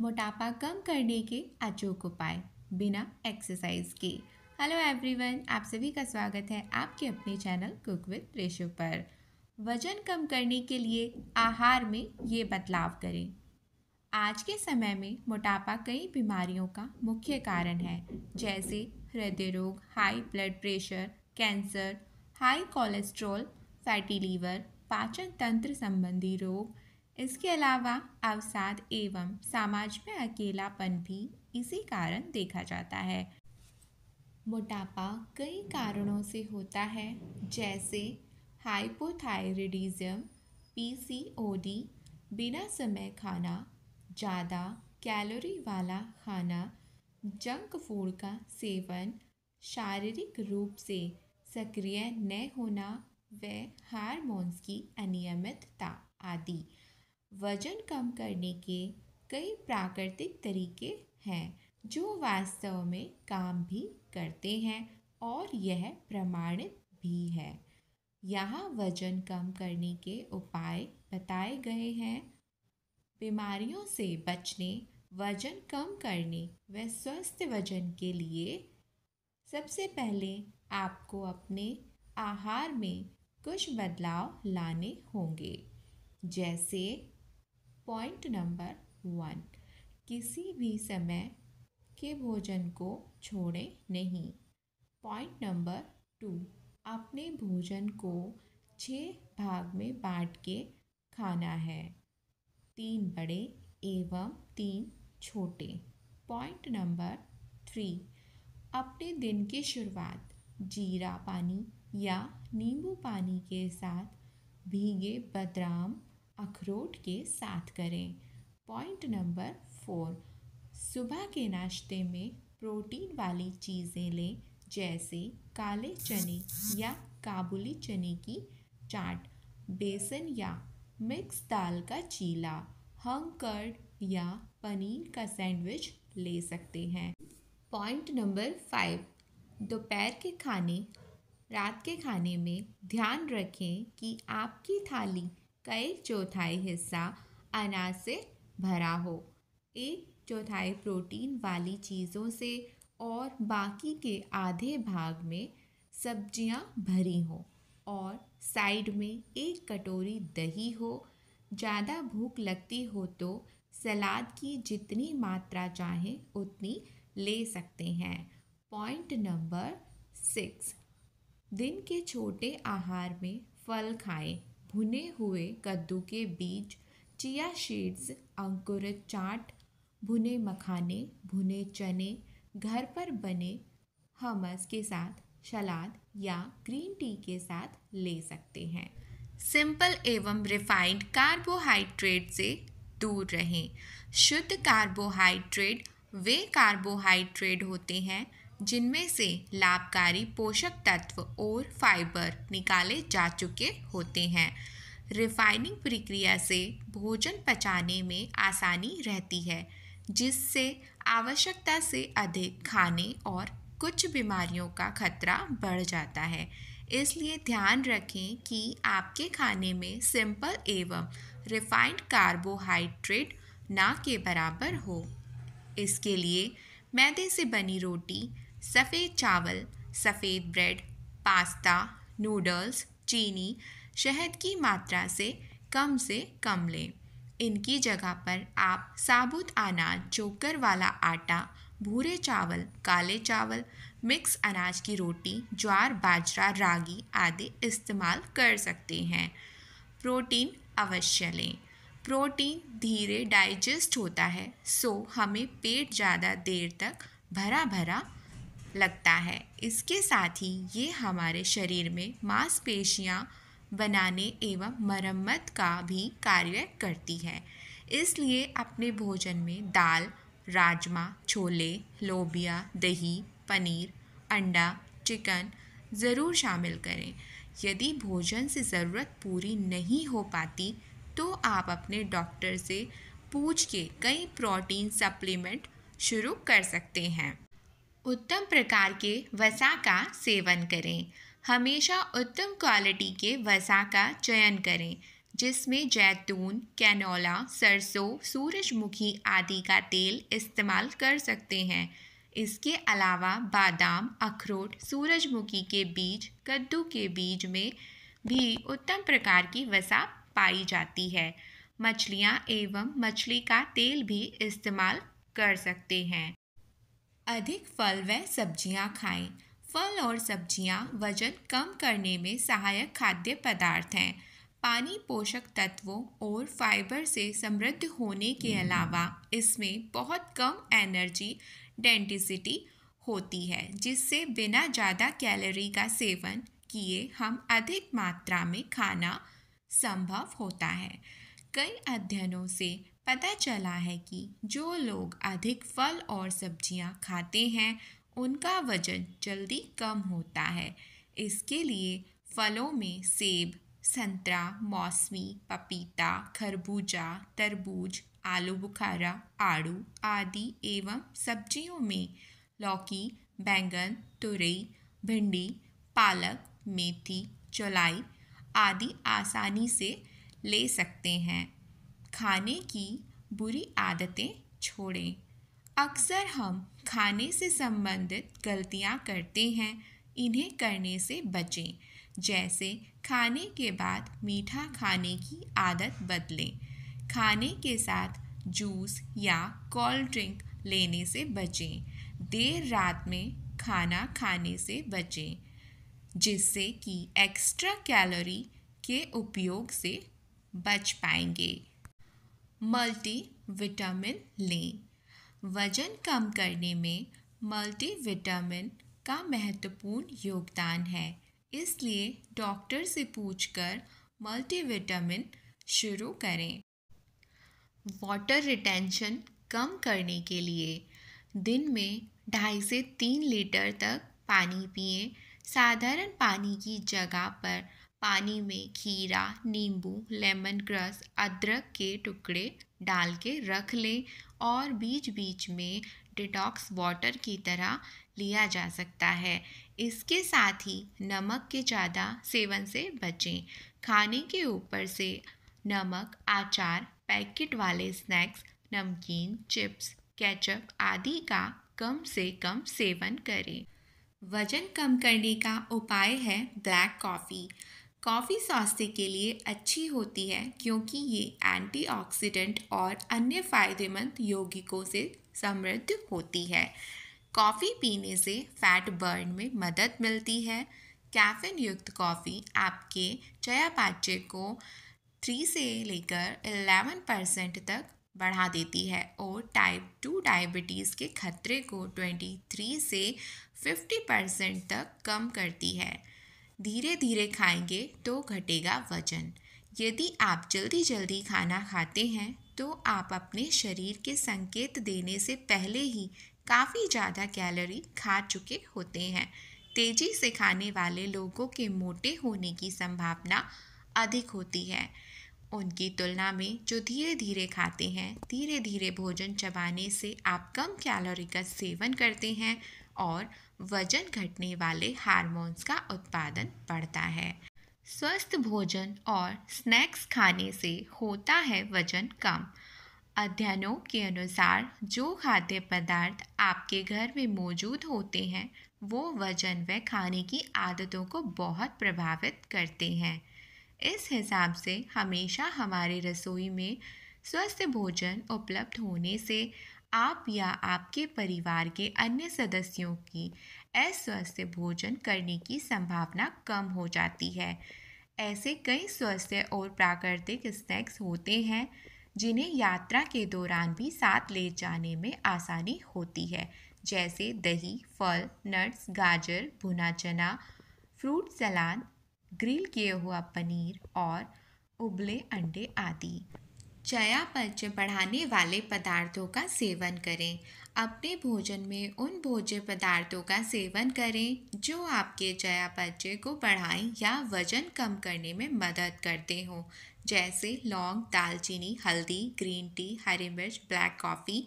मोटापा कम करने के अचूक उपाय बिना एक्सरसाइज के हेलो एवरीवन आप सभी का स्वागत है आपके अपने चैनल कुक विद रेशो पर वजन कम करने के लिए आहार में ये बदलाव करें आज के समय में मोटापा कई बीमारियों का मुख्य कारण है जैसे हृदय रोग high blood pressure cancer high cholesterol fatty liver पाचन तंत्र संबंधी रोग इसके अलावा अवसाद एवं समाज में अकेलापन भी इसी कारण देखा जाता है मोटापा कई कारणों से होता है जैसे हाइपोथायरिडिज्म पीसीओडी, बिना समय खाना ज़्यादा कैलोरी वाला खाना जंक फूड का सेवन शारीरिक रूप से सक्रिय न होना व हारमोन्स की अनियमितता आदि वजन कम करने के कई प्राकृतिक तरीके हैं जो वास्तव में काम भी करते हैं और यह प्रमाणित भी है यहाँ वजन कम करने के उपाय बताए गए हैं बीमारियों से बचने वजन कम करने व स्वस्थ वजन के लिए सबसे पहले आपको अपने आहार में कुछ बदलाव लाने होंगे जैसे पॉइंट नंबर वन किसी भी समय के भोजन को छोड़ें नहीं पॉइंट नंबर टू अपने भोजन को छः भाग में बांट के खाना है तीन बड़े एवं तीन छोटे पॉइंट नंबर थ्री अपने दिन की शुरुआत जीरा पानी या नींबू पानी के साथ भीगे बदराम अखरोट के साथ करें पॉइंट नंबर फोर सुबह के नाश्ते में प्रोटीन वाली चीज़ें लें जैसे काले चने या काबुली चने की चाट बेसन या मिक्स दाल का चीला हंग कर्ड या पनीर का सैंडविच ले सकते हैं पॉइंट नंबर फाइव दोपहर के खाने रात के खाने में ध्यान रखें कि आपकी थाली कई चौथाई हिस्सा अनाज से भरा हो एक चौथाई प्रोटीन वाली चीज़ों से और बाकी के आधे भाग में सब्जियां भरी हो और साइड में एक कटोरी दही हो ज़्यादा भूख लगती हो तो सलाद की जितनी मात्रा चाहें उतनी ले सकते हैं पॉइंट नंबर सिक्स दिन के छोटे आहार में फल खाएं भुने हुए कद्दू के बीज चिया सीड्स अंकुरित चाट भुने मखाने भुने चने घर पर बने हमस के साथ सलाद या ग्रीन टी के साथ ले सकते हैं सिंपल एवं रिफाइंड कार्बोहाइड्रेट से दूर रहें शुद्ध कार्बोहाइड्रेट वे कार्बोहाइड्रेट होते हैं जिनमें से लाभकारी पोषक तत्व और फाइबर निकाले जा चुके होते हैं रिफाइनिंग प्रक्रिया से भोजन पचाने में आसानी रहती है जिससे आवश्यकता से अधिक खाने और कुछ बीमारियों का खतरा बढ़ जाता है इसलिए ध्यान रखें कि आपके खाने में सिंपल एवं रिफाइंड कार्बोहाइड्रेट ना के बराबर हो इसके लिए मैदे से बनी रोटी सफ़ेद चावल सफ़ेद ब्रेड पास्ता नूडल्स चीनी शहद की मात्रा से कम से कम लें इनकी जगह पर आप साबुत अनाज चोकर वाला आटा भूरे चावल काले चावल मिक्स अनाज की रोटी ज्वार बाजरा रागी आदि इस्तेमाल कर सकते हैं प्रोटीन अवश्य लें प्रोटीन धीरे डाइजेस्ट होता है सो हमें पेट ज़्यादा देर तक भरा भरा लगता है इसके साथ ही ये हमारे शरीर में मांसपेशियाँ बनाने एवं मरम्मत का भी कार्य करती है इसलिए अपने भोजन में दाल राजमा छोले लोबिया दही पनीर अंडा चिकन ज़रूर शामिल करें यदि भोजन से ज़रूरत पूरी नहीं हो पाती तो आप अपने डॉक्टर से पूछ के कई प्रोटीन सप्लीमेंट शुरू कर सकते हैं उत्तम प्रकार के वसा का सेवन करें हमेशा उत्तम क्वालिटी के वसा का चयन करें जिसमें जैतून कैनोला सरसों सूरजमुखी आदि का तेल इस्तेमाल कर सकते हैं इसके अलावा बादाम अखरोट सूरजमुखी के बीज कद्दू के बीज में भी उत्तम प्रकार की वसा पाई जाती है मछलियाँ एवं मछली का तेल भी इस्तेमाल कर सकते हैं अधिक फल व सब्जियां खाएं। फल और सब्जियां वजन कम करने में सहायक खाद्य पदार्थ हैं पानी पोषक तत्वों और फाइबर से समृद्ध होने के हम्म। अलावा इसमें बहुत कम एनर्जी डेंटिसिटी होती है जिससे बिना ज़्यादा कैलोरी का सेवन किए हम अधिक मात्रा में खाना संभव होता है कई अध्ययनों से पता चला है कि जो लोग अधिक फल और सब्जियां खाते हैं उनका वजन जल्दी कम होता है इसके लिए फलों में सेब संतरा मौसमी पपीता खरबूजा तरबूज आलू बुखारा आड़ू आदि एवं सब्जियों में लौकी बैंगन तुरई भिंडी पालक मेथी चौलाई आदि आसानी से ले सकते हैं खाने की बुरी आदतें छोड़ें अक्सर हम खाने से संबंधित गलतियां करते हैं इन्हें करने से बचें जैसे खाने के बाद मीठा खाने की आदत बदलें खाने के साथ जूस या कोल्ड ड्रिंक लेने से बचें देर रात में खाना खाने से बचें जिससे कि एक्स्ट्रा कैलोरी के उपयोग से बच पाएंगे मल्टी विटामिन लें वजन कम करने में मल्टी विटामिन का महत्वपूर्ण योगदान है इसलिए डॉक्टर से पूछकर मल्टीविटामिन शुरू करें वाटर रिटेंशन कम करने के लिए दिन में ढाई से तीन लीटर तक पानी पिए साधारण पानी की जगह पर पानी में खीरा नींबू लेमन ग्रास अदरक के टुकड़े डाल के रख लें और बीच बीच में डिटॉक्स वाटर की तरह लिया जा सकता है इसके साथ ही नमक के ज़्यादा सेवन से बचें खाने के ऊपर से नमक आचार पैकेट वाले स्नैक्स नमकीन चिप्स केचप आदि का कम से कम सेवन करें वजन कम करने का उपाय है ब्लैक कॉफ़ी कॉफ़ी स्वास्थ्य के लिए अच्छी होती है क्योंकि ये एंटीऑक्सीडेंट और अन्य फायदेमंद यौगिकों से समृद्ध होती है कॉफ़ी पीने से फैट बर्न में मदद मिलती है कैफिन युक्त कॉफ़ी आपके चयापाचे को थ्री से लेकर एलेवन परसेंट तक बढ़ा देती है और टाइप टू डायबिटीज़ के खतरे को ट्वेंटी थ्री से फिफ्टी परसेंट तक कम करती है धीरे धीरे खाएंगे तो घटेगा वजन यदि आप जल्दी जल्दी खाना खाते हैं तो आप अपने शरीर के संकेत देने से पहले ही काफ़ी ज़्यादा कैलोरी खा चुके होते हैं तेज़ी से खाने वाले लोगों के मोटे होने की संभावना अधिक होती है उनकी तुलना में जो धीरे धीरे खाते हैं धीरे धीरे भोजन चबाने से आप कम कैलोरी का सेवन करते हैं और वजन घटने वाले हार्मोन्स का उत्पादन बढ़ता है स्वस्थ भोजन और स्नैक्स खाने से होता है वजन कम अध्ययनों के अनुसार जो खाद्य पदार्थ आपके घर में मौजूद होते हैं वो वजन व खाने की आदतों को बहुत प्रभावित करते हैं इस हिसाब से हमेशा हमारे रसोई में स्वस्थ भोजन उपलब्ध होने से आप या आपके परिवार के अन्य सदस्यों की अस्वस्थ भोजन करने की संभावना कम हो जाती है ऐसे कई स्वस्थ और प्राकृतिक स्नैक्स होते हैं जिन्हें यात्रा के दौरान भी साथ ले जाने में आसानी होती है जैसे दही फल नट्स गाजर भुना चना फ्रूट सलाद ग्रिल किए हुआ पनीर और उबले अंडे आदि चयापचय बढ़ाने वाले पदार्थों का सेवन करें अपने भोजन में उन भोज्य पदार्थों का सेवन करें जो आपके चयापचय को बढ़ाएं या वजन कम करने में मदद करते हों जैसे लौंग दालचीनी हल्दी ग्रीन टी हरी मिर्च ब्लैक कॉफ़ी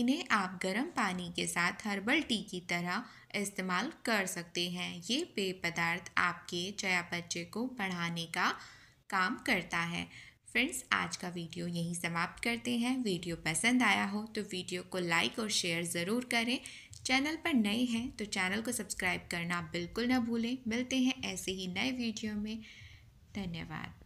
इन्हें आप गर्म पानी के साथ हर्बल टी की तरह इस्तेमाल कर सकते हैं ये पेय पदार्थ आपके चयापचय को बढ़ाने का काम करता है फ्रेंड्स आज का वीडियो यहीं समाप्त करते हैं वीडियो पसंद आया हो तो वीडियो को लाइक और शेयर ज़रूर करें चैनल पर नए हैं तो चैनल को सब्सक्राइब करना बिल्कुल ना भूलें मिलते हैं ऐसे ही नए वीडियो में धन्यवाद